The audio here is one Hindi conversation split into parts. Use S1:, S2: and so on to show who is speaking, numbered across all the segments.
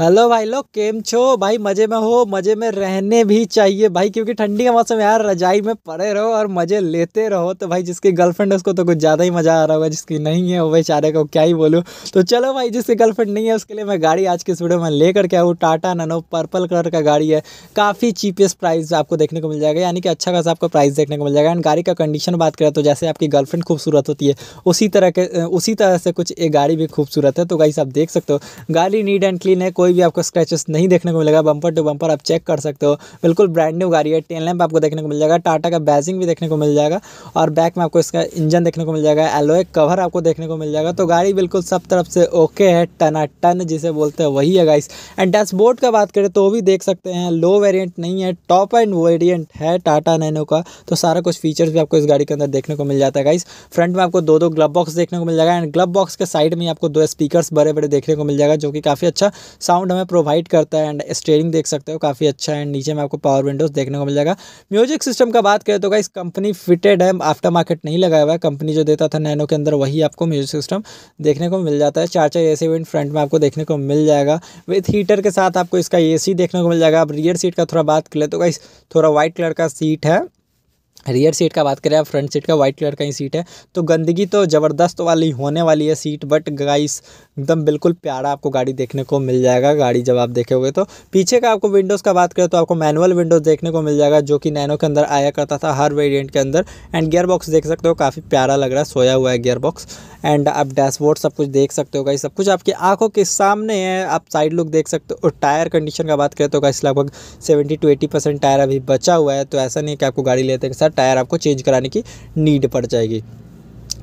S1: हेलो भाई लोग केम छो भाई मज़े में हो मज़े में रहने भी चाहिए भाई क्योंकि ठंडी का मौसम यार रजाई में पड़े रहो और मज़े लेते रहो तो भाई जिसकी गर्लफ्रेंड है उसको तो कुछ ज़्यादा ही मज़ा आ रहा होगा जिसकी नहीं है वो बेचारे को क्या ही बोलूँ तो चलो भाई जिसकी गर्लफ्रेंड नहीं है उसके लिए मैं गाड़ी आज की इस वीडियो में लेकर के आऊँ टाटा ननो पर्पल कलर का गाड़ी है काफ़ी चीपेस्ट प्राइस आपको देखने को मिल जाएगा यानी कि अच्छा खासा आपको प्राइस देखने को मिल जाएगा एंड गाड़ी का कंडीशन बात करें तो जैसे आपकी गर्लफ्रेंड खूबसूरत होती है उसी तरह के उसी तरह से कुछ ये गाड़ी भी खूबसूरत है तो गाइस आप देख सकते हो गाड़ी नीट एंड क्लीन है कोई कोई भी आपको स्क्रैचेस नहीं देखने को मिलेगा बम्पर टू बम्पर आप चेक कर सकते हो बिल्कुल ब्रांड न्यू गाड़ी है टेन लैम्प आपको देखने को मिल जाएगा टाटा का बैजिंग भी देखने को मिल जाएगा और बैक में आपको इसका इंजन देखने को मिल जाएगा एलोए कवर आपको देखने को मिल जाएगा तो गाड़ी बिल्कुल सब तरफ से ओके है टना टन जिसे बोलते हैं वही है गाइस एंड डैशबोर्ड का बात करें तो भी देख सकते हैं लो वेरियंट नहीं है टॉप एंड वेरियंट है टाटा नैनो का तो सारा कुछ फीचर्स भी आपको इस गाड़ी के अंदर देखने को मिल जाता है गाइस फ्रंट में आपको दो दो ग्लब बॉक्स देखने को मिल जाएगा एंड ग्लब बॉक्स के साइड में आपको दो स्पीकर्स बड़े बड़े देखने को मिल जाएगा जो कि काफ़ी अच्छा साउंड हमें प्रोवाइड करता है एंड स्टेयरिंग देख सकते हो काफ़ी अच्छा है एंड नीचे में आपको पावर विंडोज देखने को मिल जाएगा म्यूजिक सिस्टम का बात करें तो इस कंपनी फिटेड है आफ्टर मार्केट नहीं लगाया हुआ है कंपनी जो देता था नैनो के अंदर वही आपको म्यूजिक सिस्टम देखने को मिल जाता है चार चार ए सी फ्रंट में आपको देखने को मिल जाएगा विथ हीटर के साथ आपको इसका ए देखने को मिल जाएगा अब रियर सीट का थोड़ा बात कर ले तो गाइस थोड़ा वाइट कलर का सीट है रियर सीट का बात करें आप फ्रंट सीट का वाइट कलर का ही सीट है तो गंदगी तो ज़बरदस्त वाली होने वाली है सीट बट गाइस एकदम बिल्कुल प्यारा आपको गाड़ी देखने को मिल जाएगा गाड़ी जब आप देखोगे तो पीछे का आपको विंडोज़ का बात करें तो आपको मैनुअल विंडोज़ देखने को मिल जाएगा जो कि नैनो के अंदर आया करता था हर वेरियंट के अंदर एंड गियर बॉक्स देख सकते हो काफ़ी प्यारा लग रहा है सोया हुआ है गियर बॉक्स एंड आप डैशबोर्ड सब कुछ देख सकते हो गाई सब कुछ आपकी आंखों के सामने है आप साइड लुक देख सकते हो और टायर कंडीशन का बात करें तो गाइस लगभग सेवेंटी टू एटी टायर अभी बचा हुआ है तो ऐसा नहीं है कि आपको गाड़ी लेते हैं सर टायर आपको चेंज कराने की नीड पड़ जाएगी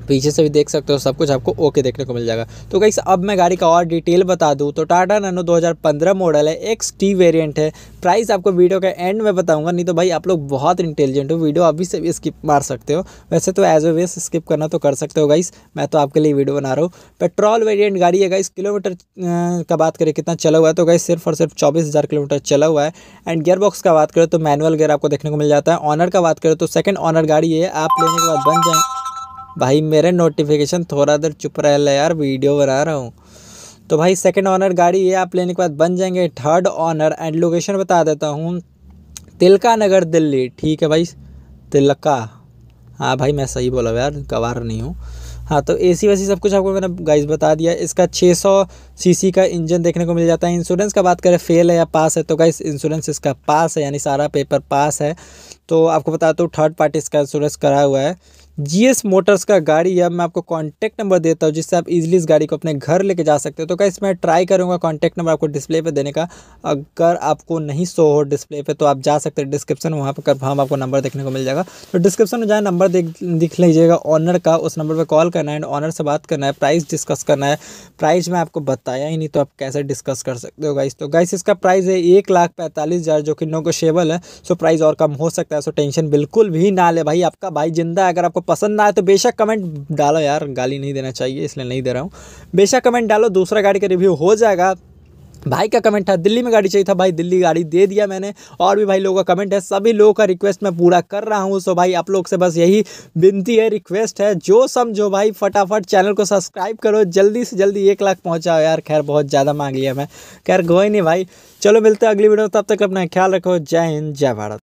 S1: पीछे से भी देख सकते हो सब कुछ आपको ओके देखने को मिल जाएगा तो गाइस अब मैं गाड़ी का और डिटेल बता दूँ तो टाटा नैनो 2015 मॉडल है एक्स टी वेरियंट है प्राइस आपको वीडियो के एंड में बताऊंगा नहीं तो भाई आप लोग बहुत इंटेलिजेंट हो वीडियो अभी से भी स्किप मार सकते हो वैसे तो एज ए वे स्किप करना तो कर सकते हो गाइस मैं तो आपके लिए वीडियो बना रहा हूँ पेट्रोल वेरियंट गाड़ी है गाइस किलोमीटर का बात करें कितना चला हुआ है तो गाइस सिर्फ और सिर्फ चौबीस किलोमीटर चला हुआ है एंड गियर बॉक्स का बात करें तो मैनुअल गियर आपको देखने को मिल जाता है ऑनर का बात करें तो सेकेंड ऑनर गाड़ी है आप लेने के बाद बन जाए भाई मेरे नोटिफिकेशन थोड़ा देर चुप रह ले यार वीडियो बना रहा हूँ तो भाई सेकंड ऑनर गाड़ी ये आप लेने के बाद बन जाएंगे थर्ड ऑनर एंड लोकेशन बता देता हूँ तिलका नगर दिल्ली ठीक है भाई तिलका हाँ भाई मैं सही बोला यार गवार नहीं हूँ हाँ तो एसी सी वैसी सब कुछ आपको मैंने गाइस बता दिया इसका 600 सीसी का इंजन देखने को मिल जाता है इंश्योरेंस का बात करें फेल है या पास है तो गाइस इंश्योरेंस इसका पास है यानी सारा पेपर पास है तो आपको बता दो तो थर्ड पार्टी इसका इंश्योरेंस करा हुआ है जीएस मोटर्स का गाड़ी है मैं आपको कॉन्टैक्ट नंबर देता हूँ जिससे आप इजीली इस गाड़ी को अपने घर लेके जा सकते हो तो कैसे मैं ट्राई करूँगा कॉन्टैक्ट नंबर आपको डिस्प्ले पे देने का अगर आपको नहीं शो हो डिस्प्ले पे तो आप जा सकते हैं डिस्क्रिप्शन वहाँ पर हम हाँ आपको नंबर देखने को मिल जाएगा तो डिस्क्रिप्शन में जाए नंबर दिख लीजिएगा ऑनर का उस नंबर पर कॉल करना है एंड ऑनर से बात करना है प्राइस डिस्कस करना है प्राइस मैं आपको बताया ही नहीं तो आप कैसे डिस्कस कर सकते हो गाइस तो गाइस इसका प्राइस है एक लाख पैंतालीस हज़ार जो कि नोगोशेबल है सो प्राइस और कम हो सकता है सो टेंशन बिल्कुल भी ना ले भाई आपका भाई जिंदा अगर आपको पसंद ना आए तो बेशक कमेंट डालो यार गाली नहीं देना चाहिए इसलिए नहीं दे रहा हूँ बेशक कमेंट डालो दूसरा गाड़ी का रिव्यू हो जाएगा भाई का कमेंट था दिल्ली में गाड़ी चाहिए था भाई दिल्ली गाड़ी दे दिया मैंने और भी भाई लोगों का कमेंट है सभी लोगों का रिक्वेस्ट मैं पूरा कर रहा हूँ सो भाई आप लोग से बस यही विनती है रिक्वेस्ट है जो समझो भाई फटाफट चैनल को सब्सक्राइब करो जल्दी से जल्दी एक लाख पहुँचाओ यार खैर बहुत ज़्यादा मांग लिया मैं खैर कोई नहीं भाई चलो मिलते हैं अगली वीडियो तब तक अपना ख्याल रखो जय हिंद जय भारत